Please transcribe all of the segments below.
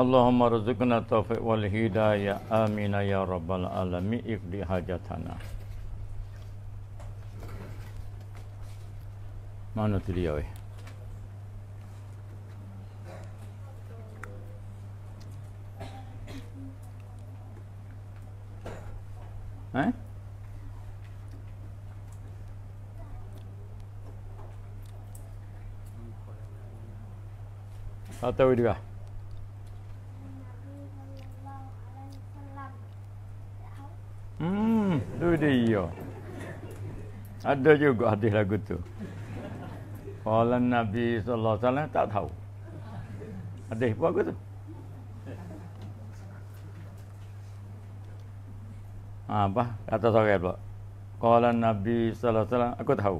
اللهم ارزقنا التوفيق والهداية آمين يا رب العالمين اقضي حاجتنا Mana tu ها؟ ها Eh? Tu dia. Ada juga hadis lagu tu. Kalau Nabi sallallahu alaihi wasallam tak tahu. Hadis buat tu ah, Apa? Kata sore pula. Kalau Nabi sallallahu alaihi wasallam aku tahu.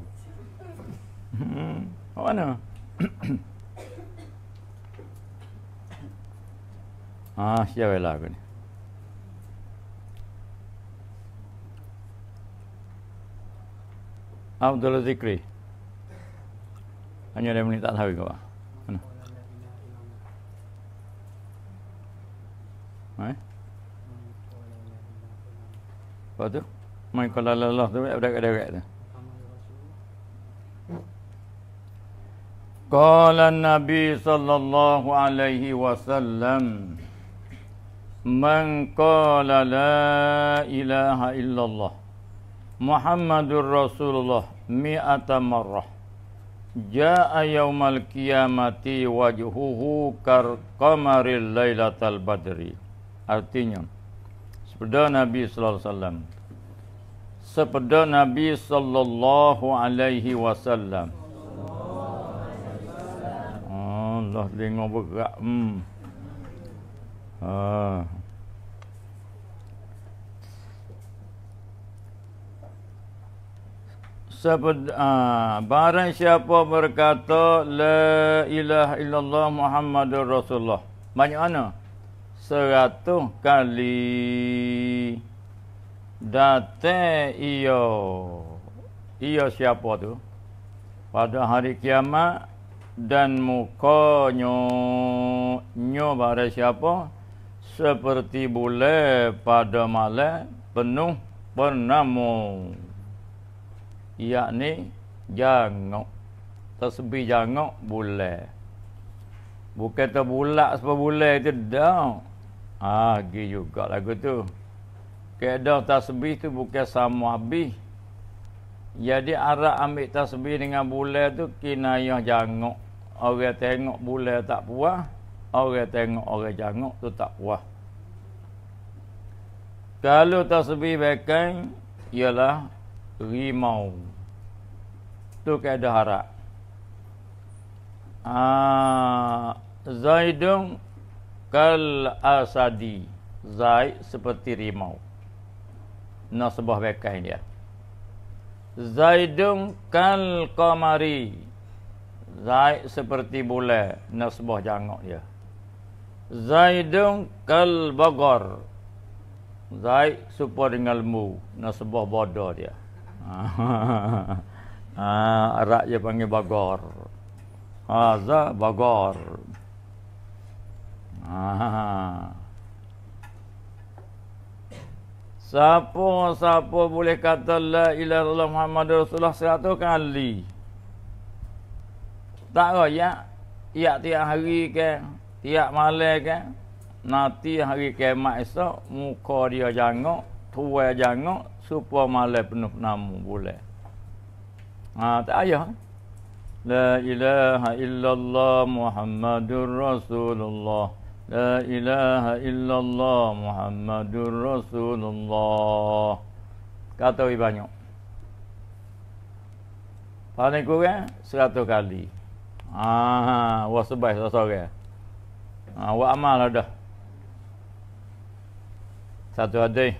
Oh Mana? ah, siapa lah ni? Abdul Zikri. Hanya dia minta tahu ke bah. Mana? Hai. Eh? Apa tu? Mai kalalallah tu ada ada ada tu. Qala Nabi sallallahu alaihi wasallam Man qala la ilaha illallah Muhammadur Rasulullah mi'ata marrah Ja'a yaumal kiamati wajhuhu kar kamaril laylatal badri Artinya Sepeda Nabi Sallallahu Alaihi Wasallam Sepeda Nabi Sallallahu Alaihi Wasallam Allah dengar bergerak Haa Ah, barang siapa berkata la ilaha illallah muhammadur rasulullah banyak mana seratus kali datang ia ia siapa tu pada hari kiamat dan mukanya nyo barang siapa seperti bulan pada malam penuh bernama. Ia ni jangok tasbih jangok boleh. bukan terbulat sebab boleh itu dah ah ha, juga lagu tu keadaan tasbih tu bukan sama habis jadi arah ambil tasbih dengan boleh tu kena yang jangok orang tengok boleh tak puas orang tengok orang jangok tu tak puas kalau tasbih bekan ialah rimau tu kaedah harap ah zaidun kal asadi zaid seperti rimau nasbah bekan dia zaidun kal qamari zaid seperti bulan nasbah jangok dia zaidun kal bagar zaid supaya dengan mu nasbah bodoh dia Ah, Arab dia panggil bagor. Haza bagor. Ah. Siapa siapa boleh kata la ilaha illallah Muhammad Rasulullah seratus kali. Tak ada ya. Ya tiap hari ke, tiap malam ke. Nanti hari kiamat esok muka dia jangok, tua jangok, supa malai penuh namu boleh. Ha, tak ayah. La ilaha illallah Muhammadur Rasulullah. La ilaha illallah Muhammadur Rasulullah. Kata lebih banyak. Paling kurang seratus kali. Ah, ha, ha, wah sebaik sesorang. Ah, ha, wah amal lah dah. Satu hadis.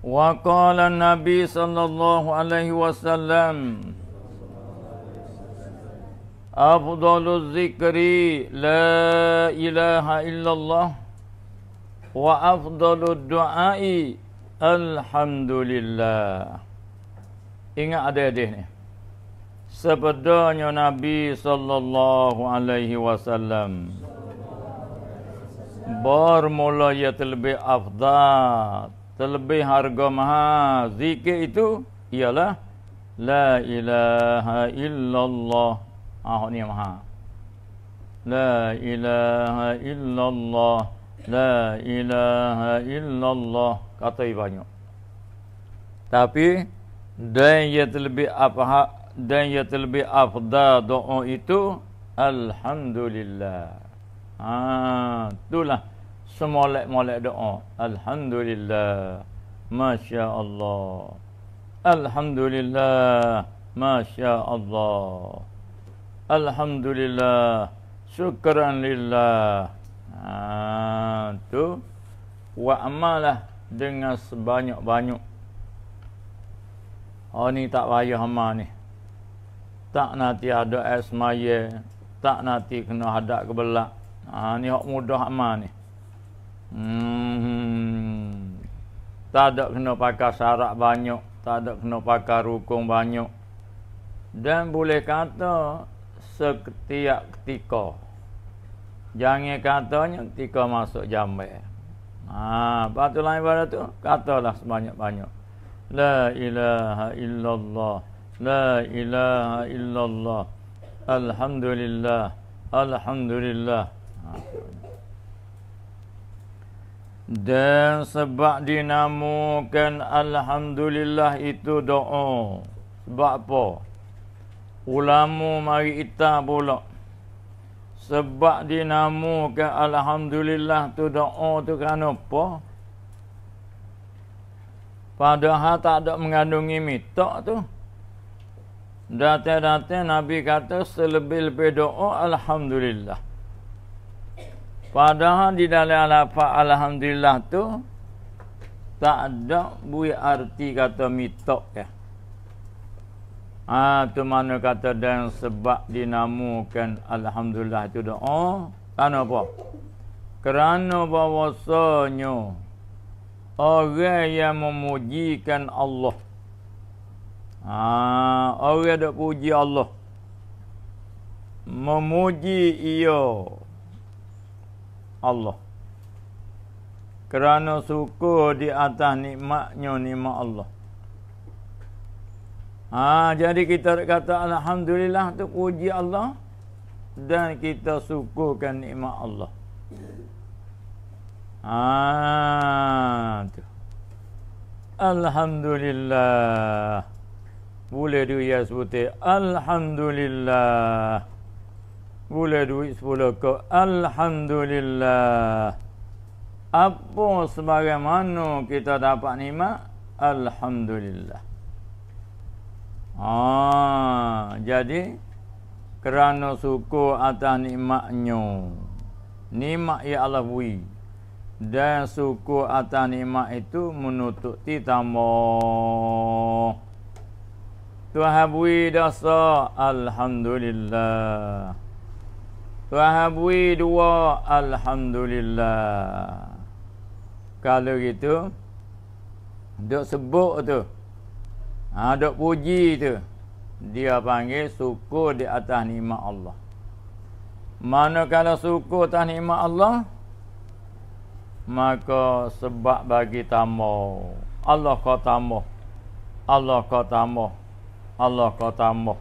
Wa qala Nabi sallallahu alaihi wasallam Afdalu zikri la ilaha illallah Wa afdalu du'ai alhamdulillah Ingat ada hadis ni Sebenarnya Nabi sallallahu alaihi wasallam bermula ia terlebih afdal Terlebih harga maha zikir itu ialah La ilaha illallah Ah, ni maha La ilaha illallah La ilaha illallah Kata banyak Tapi Dan yang terlebih apa Dan yang terlebih afda doa itu Alhamdulillah Ah, ha, itulah semolek-molek doa. Alhamdulillah. Masya Allah. Alhamdulillah. Masya Allah. Alhamdulillah. Syukran lillah. Ha, tu. Wa amalah dengan sebanyak-banyak. Oh ni tak payah amal ni. Tak nanti ada esmaya. Tak nanti kena hadap kebelak. Ha, ni hak mudah amal ni. Hmm. Tak ada kena pakai syarat banyak, tak ada kena pakai rukun banyak. Dan boleh kata setiap ketika. Jangan katanya ketika masuk jambai. Ha, patu lain pada tu, katalah sebanyak-banyak. La ilaha illallah. La ilaha illallah. Alhamdulillah. Alhamdulillah. Ha. Dan sebab dinamakan Alhamdulillah itu doa. Sebab apa? ulamu mari kita pula. Sebab dinamakan Alhamdulillah itu doa itu kerana apa? Padahal tak ada mengandungi mitok tu. Datang-datang Nabi kata selebih-lebih doa Alhamdulillah. Padahal di dalam lafaz alhamdulillah tu tak ada bui arti kata mitok ke. Ha, tu mana kata dan sebab dinamukan alhamdulillah tu doa oh, kan apa? Kerana bahwasanya orang yang memujikan Allah. Ha, orang yang puji Allah. Memuji ia Allah. Kerana suku di atas nikmatnya nikmat Allah. Ha, jadi kita kata Alhamdulillah tu puji Allah dan kita sukukan nikmat Allah. Ha, tu. Alhamdulillah. Boleh dia sebut Alhamdulillah. Boleh duit sepuluh ke Alhamdulillah Apa sebagaimana kita dapat nikmat Alhamdulillah Ah, Jadi Kerana suku atas nikmatnya Nikmat yang Allah beri Dan suku atas nikmat itu Menutup titamah Tuhan beri dasar Alhamdulillah Alhamdulillah Wahabui dua Alhamdulillah Kalau gitu Duk sebut tu ha, Duk puji tu Dia panggil syukur di atas nikmat Allah Mana kalau syukur atas nikmat Allah Maka sebab bagi tamu Allah kau tamu Allah kau tamu Allah kau tamu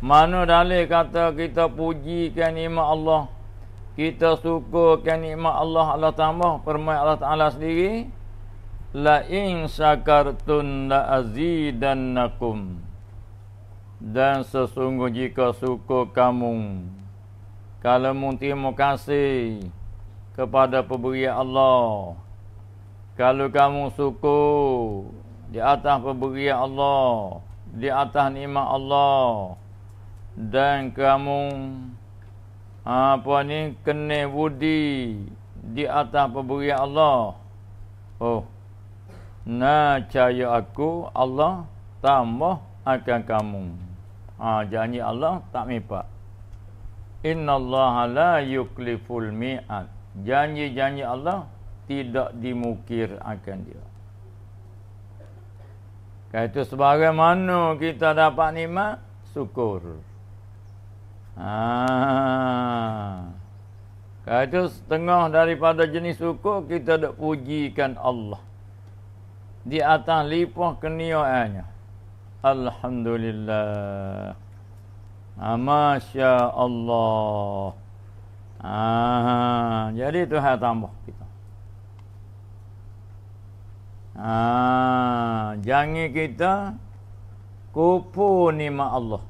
mana dalil kata kita pujikan nikmat Allah Kita syukurkan nikmat Allah Allah tambah permai Allah Ta'ala sendiri La in syakartun la azidannakum Dan sesungguh jika syukur kamu Kalau mu terima kasih Kepada pemberi Allah Kalau kamu syukur Di atas pemberi Allah Di atas nikmat Allah dan kamu apa ni kena budi di atas pemberian Allah. Oh. na cahaya aku Allah tambah akan kamu. Ha, janji Allah tak mipak. Inna Allah la yukliful mi'at. Janji-janji Allah tidak dimukir akan dia. Kaitu sebagaimana kita dapat nikmat, syukur. Ah. Kata setengah daripada jenis suku kita dak pujikan Allah. Di atas lipah keniaannya. Alhamdulillah. Ah, Masya Allah. Ah, jadi Tuhan tambah kita. Ah, jangan kita kupu nikmat Allah.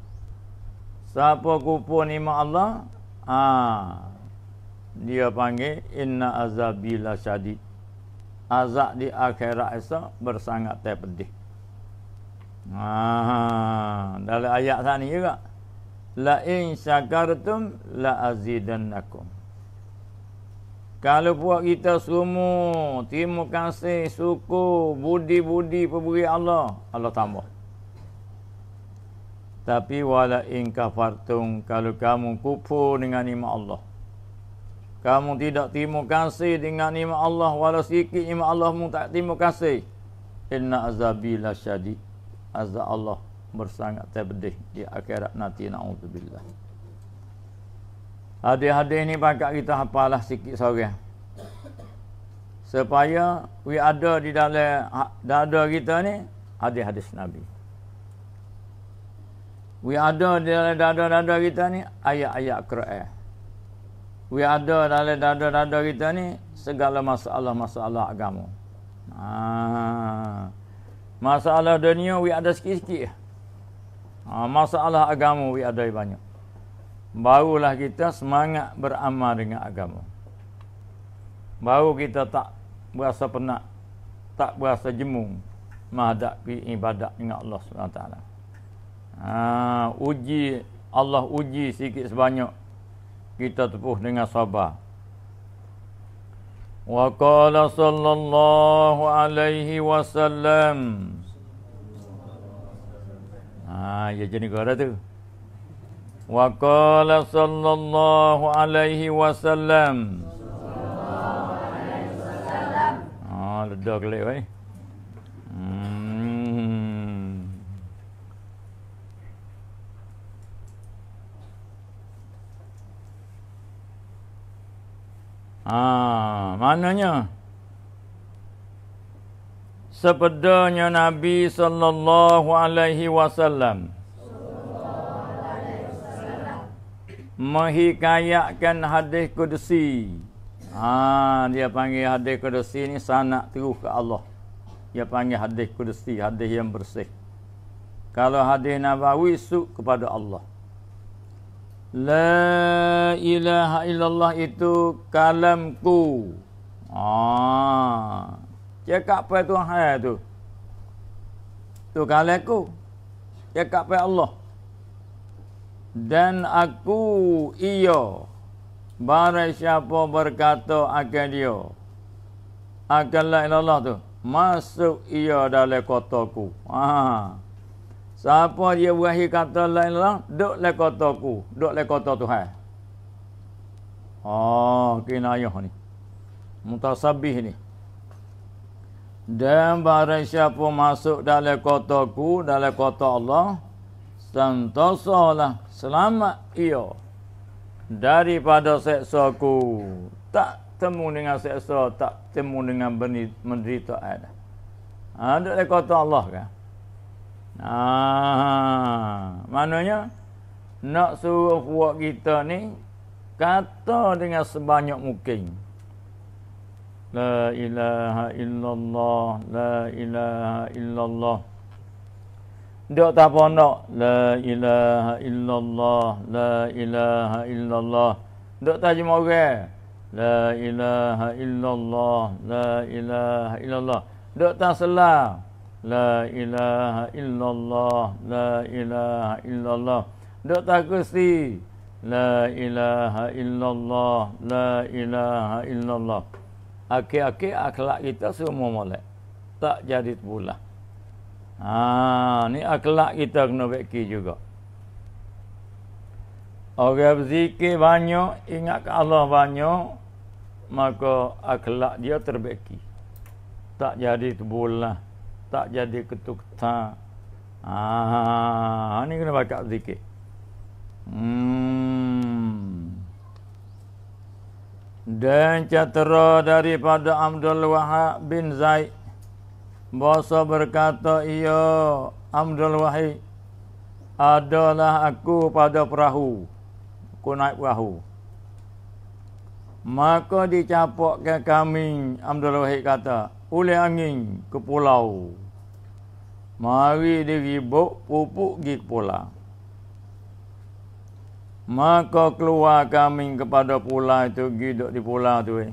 Siapa ni nikmat Allah, ha, dia panggil inna azabila syadid. Azab di akhirat itu bersangat terpedih. Ha, dalam ayat sana juga. La in syakartum la azidannakum. Kalau buat kita semua terima kasih, syukur, budi-budi pemberi Allah, Allah tambah. Tapi wala in kafartum kalau kamu kufur dengan nikmat Allah. Kamu tidak terima kasih dengan nikmat Allah walau sikit nikmat Allah mu tak terima kasih. Inna azabi lasyadi. Azab Allah bersangat terpedih di akhirat nanti naudzubillah. Hadis-hadis ini pakak kita hafalah sikit sore. Supaya we ada di dalam ha, dada kita ni hadis-hadis Nabi. We ada dalam dada-dada kita ni ayat-ayat Quran. We ada dalam dada-dada kita ni segala masalah-masalah agama. Ha. Masalah dunia we ada sikit-sikit. Ha. masalah agama we ada banyak. Barulah kita semangat beramal dengan agama. Baru kita tak berasa penat, tak berasa jemu menghadapi ibadat dengan Allah Subhanahu Wa Taala ha, uji Allah uji sikit sebanyak kita tepuh dengan sabar wa qala sallallahu alaihi wasallam ha ya jenis gara tu wa qala sallallahu alaihi wasallam sallallahu alaihi wasallam ha ledak lek wei hmm Ha, maknanya sepedanya Nabi sallallahu alaihi wasallam menghikayatkan hadis kudusi. Ha, dia panggil hadis kudusi ni sana terus ke Allah. Dia panggil hadis kudusi, hadis yang bersih. Kalau hadis nabawi suk kepada Allah. La ilaha illallah itu kalamku. Ah. Cakap apa Tuhan hal tu. Tu kalamku. Cakap apa Allah. Dan aku iyo. Barai siapa berkata akan dia. Akan la ilallah tu. Masuk iyo dalam kotaku. Ah. Siapa dia berakhir kata lain lah, duk lah kota ku, duk lah kota Tuhan. Oh, ah, kinayah ni. Mutasabih ni. Dan barang siapa masuk dalam kota ku, dalam kota Allah, sentosa lah selamat ia daripada seksa ku. Tak temu dengan seksa, tak temu dengan menderita ada. Ha, duk lah kota Allah kan? Ah, maknanya nak suruh kuat kita ni kata dengan sebanyak mungkin. La ilaha illallah, la ilaha illallah. Dok tak apa nak la ilaha illallah, la ilaha illallah. Dok tajam orang. La ilaha illallah, la ilaha illallah. Dok tak selah. La ilaha illallah La ilaha illallah Duk tak kesti La ilaha illallah La ilaha illallah Akhir-akhir akhlak kita semua molek Tak jadi pula Ha, ni akhlak kita kena beki juga Orang berzikir banyak Ingat ke Allah banyak Maka akhlak dia terbeki Tak jadi terbulah tak jadi ketuk-ketuk. Ah, ha, ini kena baca zikir. Hmm. Dan catera daripada Abdul Wahab bin Zaid. Bahasa berkata, Ya Abdul Wahab, adalah aku pada perahu. Aku naik perahu. Maka dicapokkan kami, Abdul Wahid kata, oleh angin ke pulau. Mari diribuk pupuk git pula. Maka keluar kami kepada pula itu, giduk di pula itu. Eh.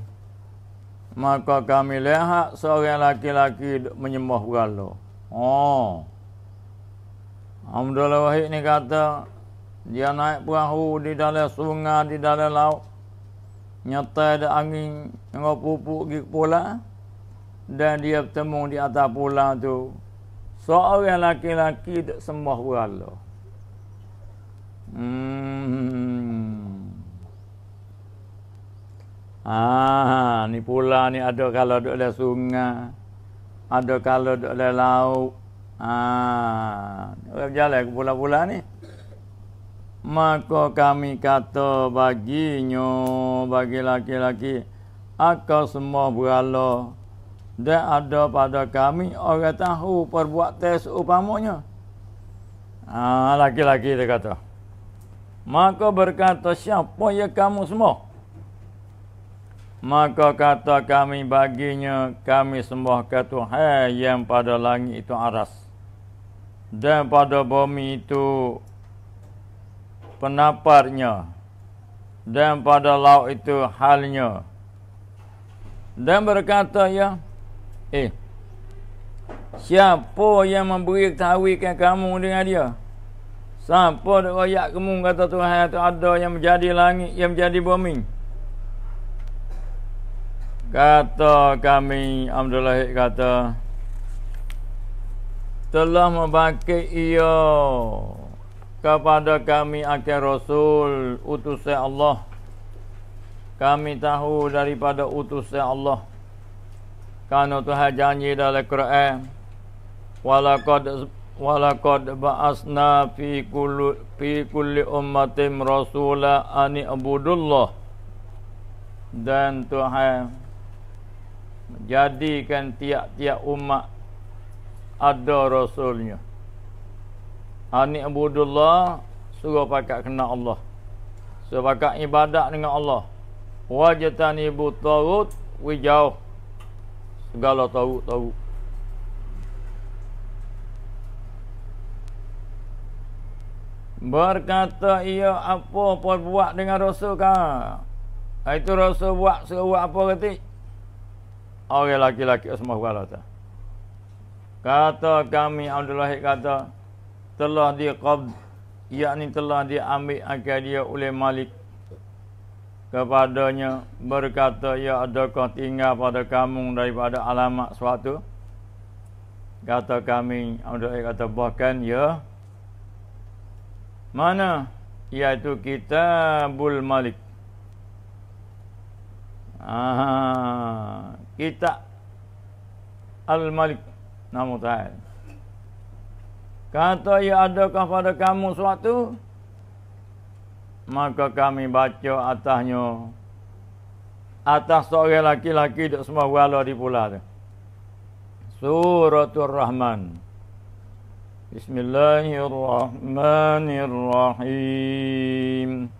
Maka kami lihat seorang laki-laki menyembah berhala. Oh. Alhamdulillah Wahid ni kata, dia naik perahu di dalam sungai, di dalam laut. Nyatai ada angin, dengan pupuk pergi ke pula. Dan dia bertemu di atas pula itu. Seorang laki-laki tak sembah berhala. Hmm. Ah, ni pula ni ada kalau duduk dalam sungai. Ada kalau duduk dalam laut. Ah, orang jalan ke pula-pula ni. Maka kami kata baginya bagi laki-laki. Aku semua berhala dan ada pada kami orang tahu perbuat tes upamanya. Ha, laki-laki dia kata. Maka berkata siapa ya kamu semua? Maka kata kami baginya kami sembah ke Tuhan yang pada langit itu aras. Dan pada bumi itu penaparnya. Dan pada laut itu halnya. Dan berkata ya, Eh. Siapa yang memberi tawikan kamu dengan dia? Siapa yang royak kamu kata Tuhan itu ada yang menjadi langit, yang menjadi bumi? Kata kami Abdullah kata telah membangkit ia kepada kami akhir Rasul utusan Allah. Kami tahu daripada utusan Allah kerana Tuhan janji dalam Quran walaqad walaqad ba'asna fi kullu fi kulli ummatin rasula an ibudullah dan Tuhan menjadikan tiap-tiap umat ada rasulnya an ibudullah suruh pakat kena Allah suruh pakat ibadat dengan Allah wajatan ibu tarut wijauh segala tahu-tahu berkata ia apa pun buat dengan rasul ka ah, itu rasul buat seruak apa kata orang laki-laki semua wala ta kata kami Abdullah kata telah dia qabd yakni telah dia ambil akal dia oleh malik kepadanya berkata ya ada kau tinggal pada kamu daripada alamat suatu kata kami ada yang kata bahkan ya mana iaitu kita bul malik ah kita al malik namu ta'al kata ya ada adakah pada kamu suatu maka kami baca atasnya atas seorang laki-laki dak semua wala di pula tu suratul rahman bismillahirrahmanirrahim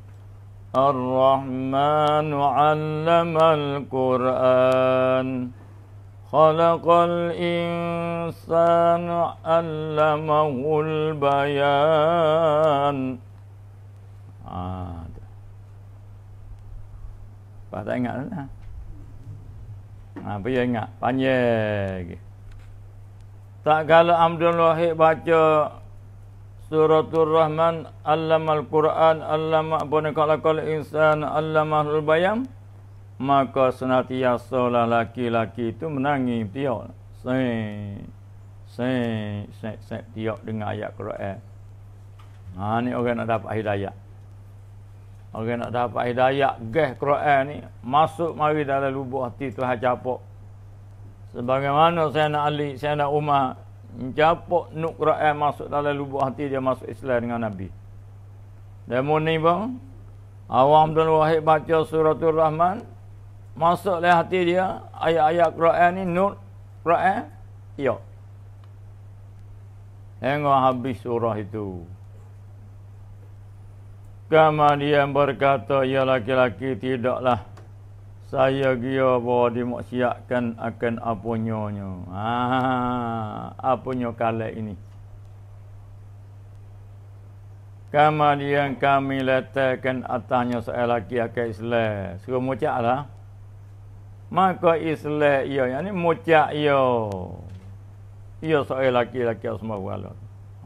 الرحمن علم القرآن خلق الإنسان علمه Bayan. Ah. Pas tak ingat lah. Ha, apa yang ingat? Panjang. Tak kalau Abdul Wahid baca Suratul Rahman Allama Al-Quran Allama Abunikalakal Insan Allama Ahlul Bayam Maka senatiasa lah laki-laki itu menangis tiok. Sing. Sing. Sing. Sing. Tiok dengan ayat Quran. Ha, ni orang nak dapat hidayah. Orang nak dapat hidayah geh Quran ni masuk mari dalam lubuk hati Tuhan capok. Sebagaimana saya nak Ali, saya nak Umar mencapok nuk Quran masuk dalam lubuk hati dia masuk Islam dengan Nabi. Dan moni bang, awam dan wahid baca suratul Rahman masuk dalam hati dia ayat-ayat Quran ni nuk Quran. Ya. Hingga habis surah itu. Kemudian berkata, ya laki-laki tidaklah. Saya gila bahwa dimaksiatkan akan apunyonyo. Ah, ha, apunyo kalai ini. Kemudian kami letakkan atasnya seorang lelaki akan Islam. Suruh mucak lah. Maka Islam iyo, ya, Yang ini mucak iyo Ia ya, seorang laki lelaki semua.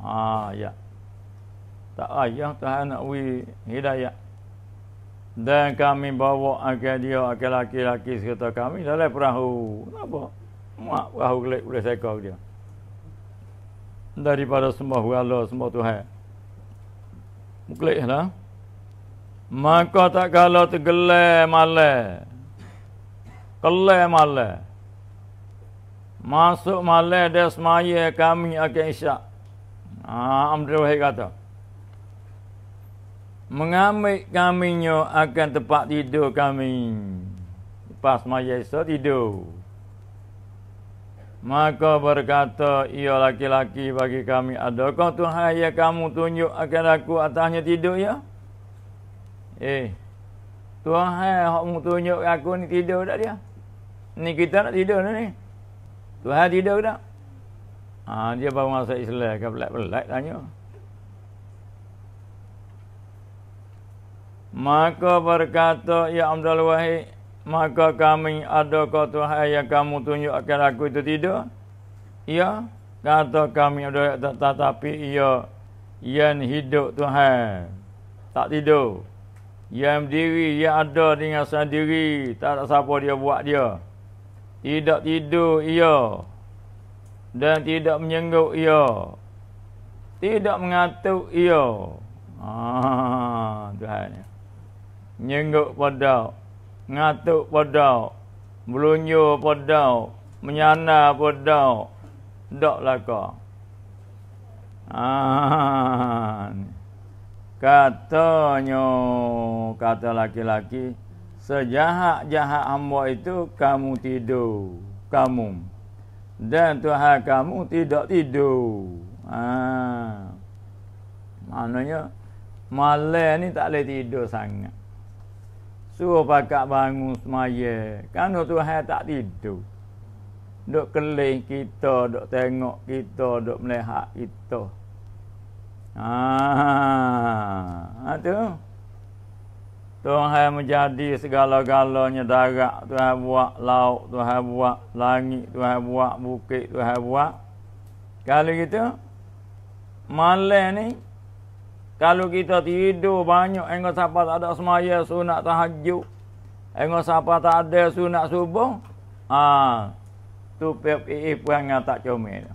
Ah, ya tak ayah tak nak beri hidayah. Dan kami bawa akal dia, akal laki-laki serta kami dalam perahu. Kenapa? Mak perahu kelek boleh sekor dia. Daripada semua huala, semua Tuhan. Mukliklah. lah. Maka tak kalah tergelai malai. Kelai malai. Masuk malai dia semaya kami akan isyak. Ah, Amri Wahid kata mengambil kaminya akan tempat tidur kami. pas maya Isa tidur. Maka berkata ia laki-laki bagi kami, adakah Tuhan ya kamu tunjuk akan aku atasnya tidur ya? Eh, Tuhan yang tunjuk aku ni tidur tak dia? Ni kita nak tidur ni. Tuhan tidur tak? Ha, dia baru masuk Islam, kan pelak-pelak tanya. Maka berkata Ya Abdul Wahid Maka kami ada kau Tuhan yang kamu tunjukkan aku itu tidak Ya Kata kami ada tetapi tak, tak, ia Yang hidup Tuhan Tak tidur Yang diri yang ada dengan sendiri Tak ada siapa dia buat dia Tidak tidur ia Dan tidak menyengguk ia Tidak mengatuk ia Ah, Tuhan ya nyengguk pada, ngatuk pada, melunjur pada, menyana pada, dok laka. Ah, katanya kata laki-laki sejahat-jahat hamba itu kamu tidur kamu dan Tuhan kamu tidak tidur ah, maknanya malay ni tak boleh tidur sangat Suruh pakak bangun semaya. Kan Tuhan tak tidur. dok keling kita, dok tengok kita, dok melihat kita. Ah, itu. Ha, Tuhan menjadi segala-galanya darat, Tuhan buat lauk, Tuhan buat langit, Tuhan buat bukit, Tuhan buat. Kalau gitu, malam ni kalau kita tidur banyak engkau siapa tak ada semaya sunat tahajud. Engkau siapa tak ada sunat subuh. Ha. Tu pep ee eh, eh, puan yang tak comel.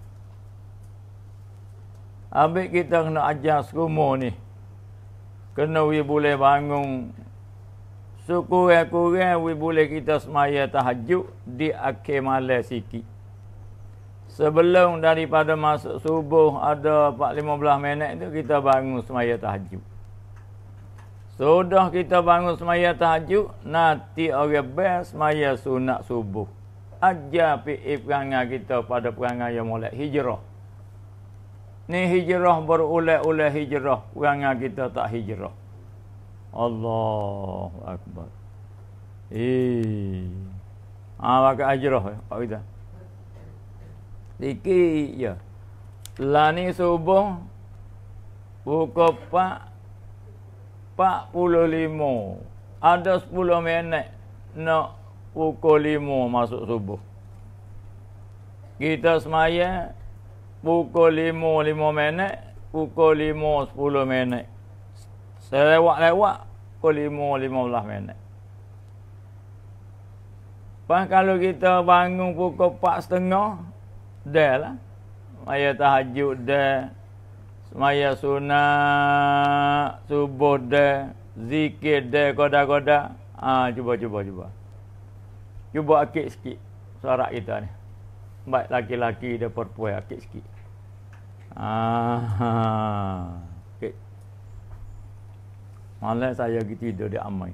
Ambil kita kena ajar sekumo ni. Kena we boleh bangun. Syukur-syukur we boleh kita semaya tahajud di akhir malam sikit sebelum daripada masuk subuh ada 4-15 minit tu kita bangun semaya tahajud. Sudah kita bangun semaya tahajud, nanti orang best semaya sunat subuh. Aja pi perangai kita pada perangai yang mulai hijrah. Ni hijrah berulai-ulai hijrah, perangai kita tak hijrah. Allahu Akbar. Ah, eh. Ah, ha, pakai ya, Pak Widah. Iki ya. Lani subuh pak pak puluh limo Ada sepuluh minit nak pukul 5 masuk subuh. Kita semaya pukul limo 5 minit, pukul 5 10 minit. Selewat-lewat pukul 5 15 minit. Pas kalau kita bangun pukul 4.30 dah lah. Maya tahajud dah. Maya sunat subuh dah. Zikir dah koda-koda. Ha, cuba, cuba, cuba. Cuba akik sikit suara kita ni. Baik laki-laki dia perpuai akik sikit. Aha. Okay. Malam saya pergi tidur di amai.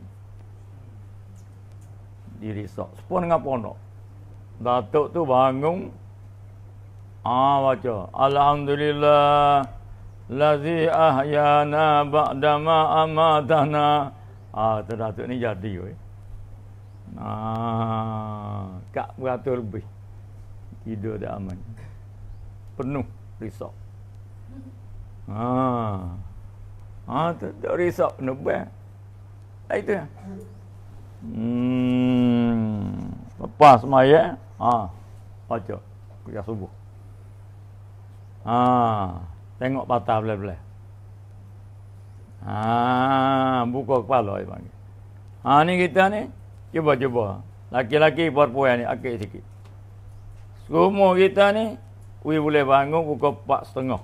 Di resort. Sepun dengan ponok. Datuk tu bangun Ah baca alhamdulillah lazi ahyana ba'dama amatana. Ah terdatuk ni jadi oi. Ah kak beratur lebih. Tidur dah aman. Penuh risau. Ah. Ah tak, tak risau penuh bang. Lah itu. Hmm. Lepas maya, ah baca kuliah subuh. Ha, tengok patah belah-belah. Ha, buka kepala dia panggil. Ha, ni kita ni. Cuba-cuba. Laki-laki perempuan ni akik sikit. Semua kita ni we boleh bangun pak 4.30.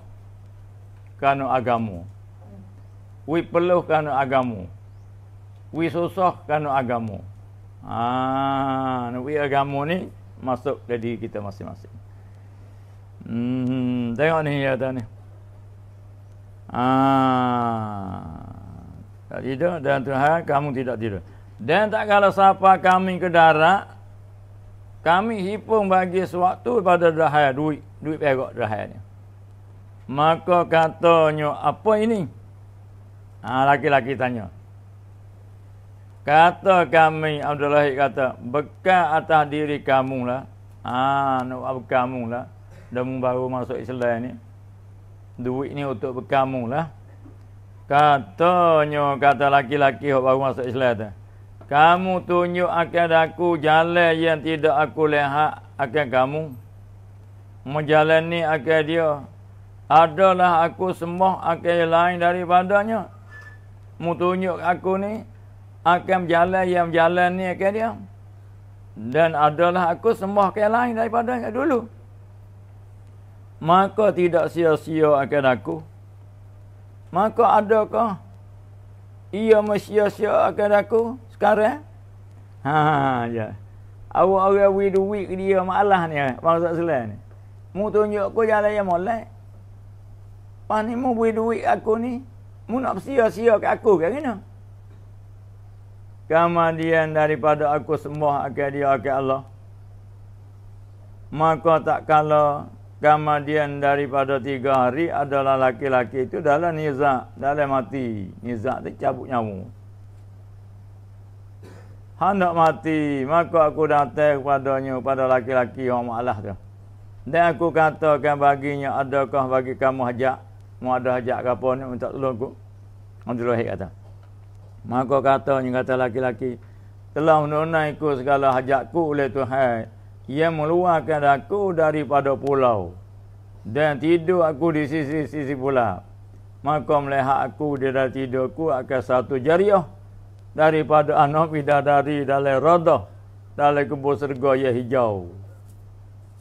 Kerana agamu. We perlu kerana agamu. We susah kerana agamu. Ah, ha, we agamu ni masuk jadi kita masing-masing. Hmm, tengok ni ya ni. Ah. Tak tidur dan Tuhan kamu tidak tidur. Dan tak kala siapa kami ke darat, kami hipung bagi sewaktu pada dahai duit, duit perak dahai ni. Maka katanya, apa ini? Ha, laki-laki tanya. Kata kami, Abdul kata, bekal atas diri kamu lah. ah, Ha, nak kamu lah dan baru masuk Islam ni duit ni untuk bekamu lah katanya kata laki-laki yang baru masuk Islam tu kamu tunjuk akan aku jalan yang tidak aku lihat akan kamu menjalani akan dia adalah aku sembah akan yang lain daripadanya mu tunjuk aku ni akan jalan yang berjalan ni akan dia dan adalah aku sembah akan yang lain daripadanya dulu maka tidak sia-sia akan aku. Maka adakah ia mesia-sia akan aku sekarang? Ha, ha, ha ya. Awak orang we do week dia malah ni bangsa selain ni. Mu tunjuk aku jalan yang molek. Pan ni mu we duit aku ni, mu nak sia-sia ke aku ke kena? Kemudian daripada aku sembah akhir dia akhir Allah. Maka tak kalah kemudian daripada tiga hari adalah laki-laki itu dalam nizak, dalam mati. Nizak itu cabut nyawa. Hendak mati, maka aku datang kepadanya, pada laki-laki yang ma'alah itu. Dan aku katakan baginya, adakah bagi kamu hajak? Mau ada hajak ke apa ini untuk tolong aku? Untuk lahir kata. Maka katanya, kata laki-laki, telah menunaiku segala hajatku oleh Tuhan. Ia meluahkan aku daripada pulau Dan tidur aku di sisi-sisi pulau Maka melihat aku di dalam tidurku akan satu jariah Daripada anak dari dalam rada Dalam kubur serga yang hijau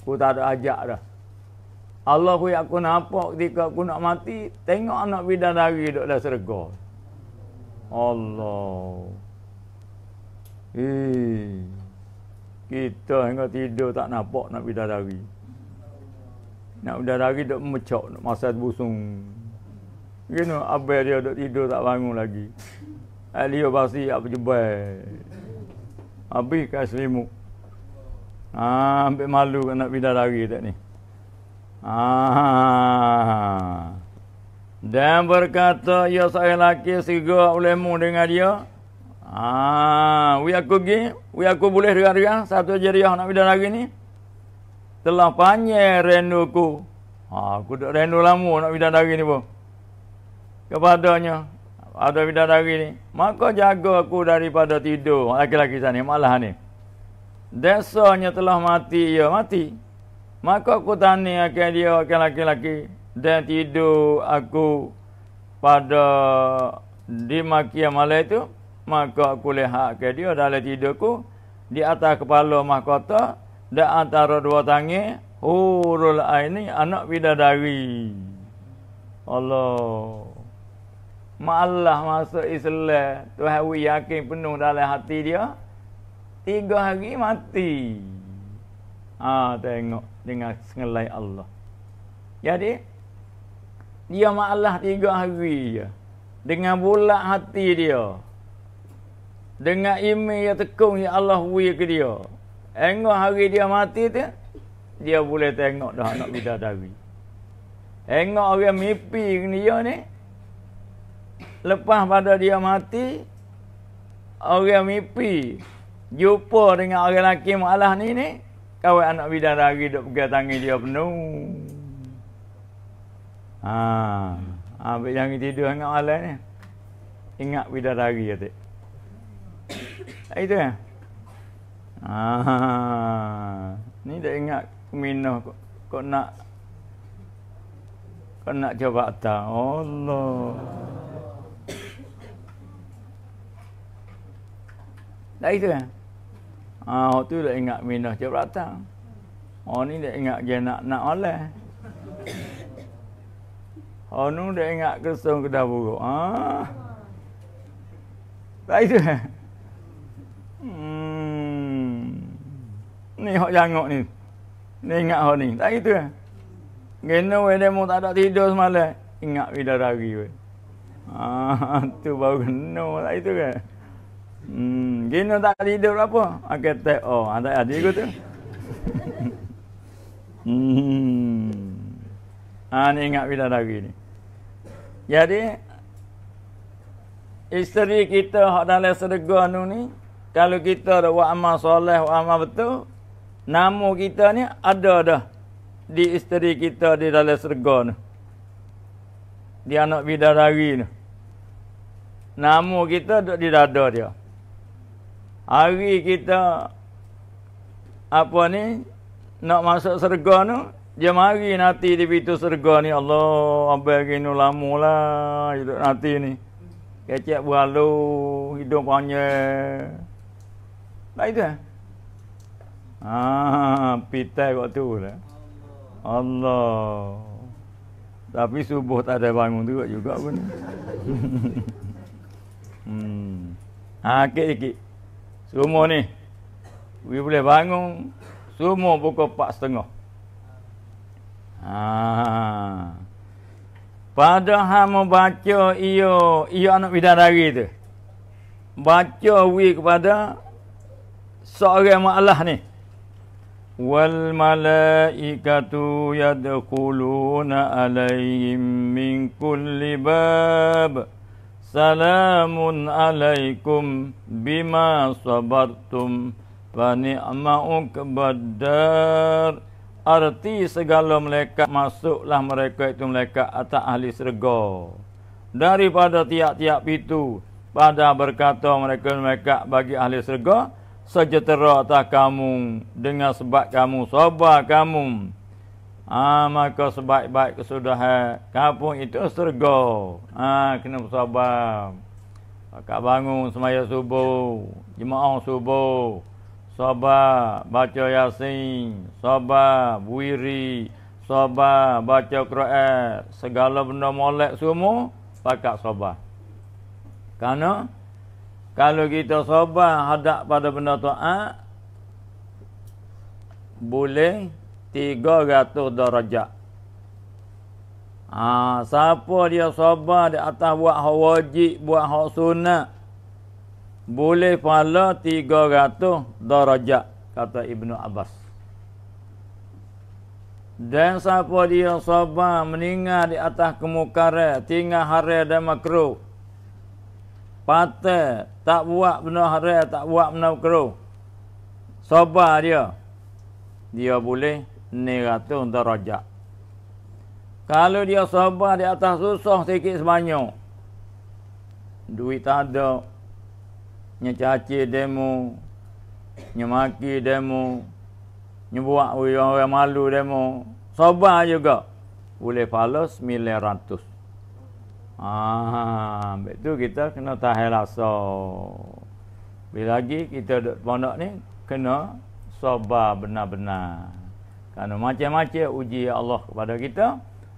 Aku tak ada ajak dah Allah kuih aku nampak ketika aku nak mati Tengok anak bidadari duduk dalam serga Allah Hmm kita hingga tidur tak nampak nak pindah bidadari. Nak pindah bidadari tak mecok masa busung. Gini Abai dia dok tidur tak bangun lagi. Ali pasti apa jebai. Abi ke selimu. Ah, ha, ambil malu kan nak bidadari tak ni. Ah. Dan berkata ya saya laki segera olehmu dengan dia. Ah, ha, we are cooking aku boleh dengan dia satu jariah nak bidan hari ni. Telah panjang rendu aku. Ha, aku dah rendu lama nak bidan hari ni pun. Kepadanya, ada bidan hari ni. Maka jaga aku daripada tidur. Laki-laki sana ni, malah ni. Desanya telah mati, ya mati. Maka aku tanya akan dia, akan laki-laki. Dan tidur aku pada di makia malam itu maka aku lihat ke dia dalam tidurku di atas kepala mahkota di antara dua tangan hurul aini anak bidadari Allah Malah masuk Islam Tuhan wi yakin penuh dalam hati dia Tiga hari mati ha, Tengok dengan sengelai Allah Jadi Dia malah tiga hari je Dengan bulat hati dia dengan ime yang tekung ya Allah wui ke dia. Engok hari dia mati tu, dia boleh tengok dah anak bidadari. Engok orang mimpi dia ni, lepas pada dia mati, orang mimpi jumpa dengan orang lelaki mu'alah ni ni, Kau anak bidadari duduk pegang tangan dia penuh. Ha. ha ambil jangan tidur dengan malam ni. Ingat bidadari ya tu. ấy itu ya? Ah, ni dia ingat Mino kok, kok nak kok nak coba tak? Allah. họ itu ya? Ah, oh, nó cho ingat ta, họ ní để ni dia ingat dia nak nak oleh. Oh nu dia ingat kesung kedah buruk. Ah. Dah itu ya? ni hok jangok ni. Ni ingat hok ni. Tak gitu ah. Gena we demo tak ada tidur semalam, ingat bila bidadari we. Ah, tu baru geno tak itu kan. Hmm, gena tak tidur apa? Akan tak oh, ah, tak ada gitu tu. hmm. Ah, ni ingat bidadari ni. Jadi isteri kita hok dalam sedekah nu ni kalau kita ada buat amal soleh, buat amal betul, Nama kita ni ada dah di isteri kita di dalam syurga ni. Di anak bidadari ni. Nama kita duduk di dada dia. Hari kita apa ni nak masuk syurga ni dia mari nanti di pintu syurga ni Allah abang kini lama lah hidup nanti ni kecek berhalu hidup panjang nah itu eh? Ha, pitai kat tu lah. Allah. Tapi subuh tak ada bangun tu juga pun. hmm. Ha, sikit-sikit. Semua ni. We boleh bangun. Semua pukul pak setengah. Ha. Padahal baca iyo iyo anak bidadari tu. Baca we kepada seorang maklah ni wal malaikatu yadkhuluna alaihim min kulli bab salamun alaikum bima sabartum fa ni'ma ukbadar arti segala mereka masuklah mereka itu mereka atas ahli serga daripada tiap-tiap itu pada berkata mereka mereka bagi ahli serga sejahtera atas kamu dengan sebab kamu sabar kamu ha, maka sebaik-baik kesudahan kampung itu surga ha, kena bersabar Pakak bangun semaya subuh jemaah subuh sabar baca yasin sabar buiri sabar baca Quran segala benda molek semua pakak sabar kerana kalau kita sabar hadap pada benda taat boleh 300 darjat. Ha, siapa dia sabar di atas buat hak wajib, buat hak sunat boleh pahala 300 darjat kata Ibnu Abbas. Dan siapa dia sabar meninggal di atas kemukaran, tinggal hari dan makruh. Patah tak buat benda haram, tak buat benda keruh. Sobat dia. Dia boleh negatif untuk rojak. Kalau dia sobat di atas susah sikit sebanyak. Duit tak ada. Nyecaci demo. Nyemaki demo. Nyebuat orang-orang malu demo. Sobat juga. Boleh falas 900. Ah, tu kita kena tahan rasa. Bila lagi kita dok pondok ni kena sabar benar-benar. Karena macam-macam uji Allah kepada kita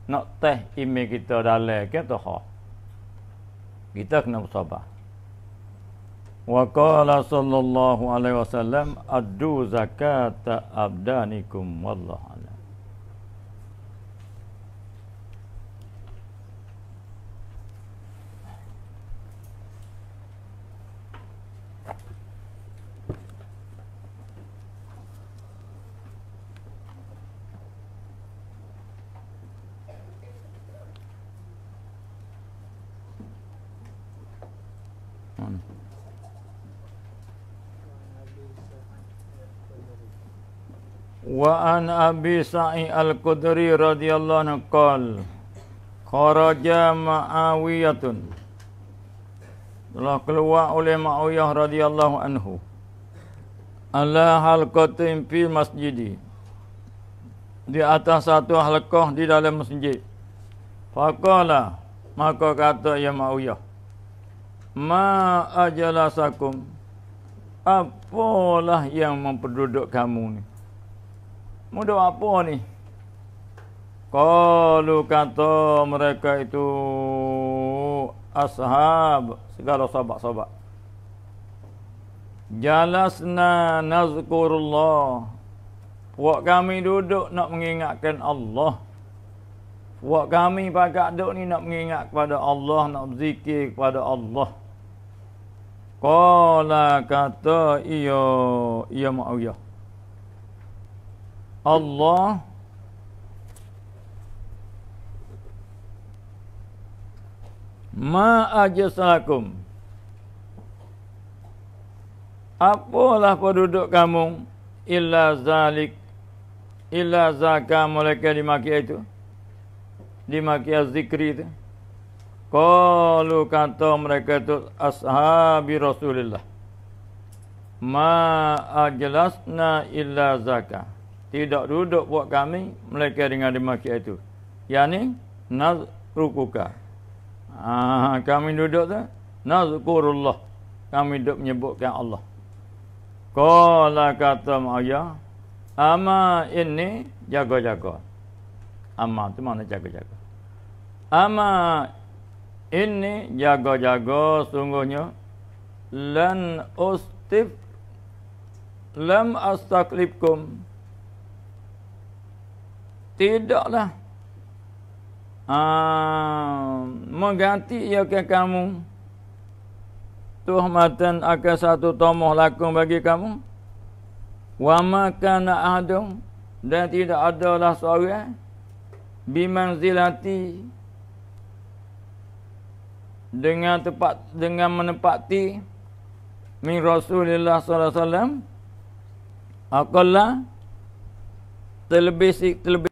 nak teh imej kita dalam ke tu Kita kena bersabar. Wa qala sallallahu alaihi wasallam addu zakata abdanikum wallahu An Abi Sa'id Al-Qudri radhiyallahu anhu qol Kharaja Ma'awiyatun telah keluar oleh Ma'awiyah radhiyallahu anhu ala halqatin fi masjid di atas satu halqah di dalam masjid faqala maka kata ya Ma'awiyah ma ajalasakum apalah yang memperduduk kamu ni Mudah apa ni? Kalau kata mereka itu ashab segala sahabat-sahabat. Jalasna nazkurullah. Buat kami duduk nak mengingatkan Allah. Buat kami pakak duduk ni nak mengingat kepada Allah, nak berzikir kepada Allah. Kala kata iya, iya ma'uyah. Allah Ma'ajasalakum Apalah penduduk kamu Illa zalik Illa zaka mereka dimaki itu Dimaki zikri itu Kalu kata mereka itu Ashabi Rasulullah Ma'ajlasna illa zakah tidak duduk buat kami mereka dengan demikian itu yakni nazrukuka ah kami duduk tu nazkurullah kami duduk menyebutkan Allah qala kata maya ama ini jaga-jaga ama tu mana jaga-jaga ama ini jaga-jaga sungguhnya lan ustif lam astaklibkum Tidaklah. Ha, mengganti ia ke kamu. Tuhmatan akan satu tomoh lakum bagi kamu. Wa makan ahadum. Dan tidak adalah seorang. Biman zilati. Dengan tepat dengan menepati min Rasulullah sallallahu alaihi wasallam aqalla terlebih terlebih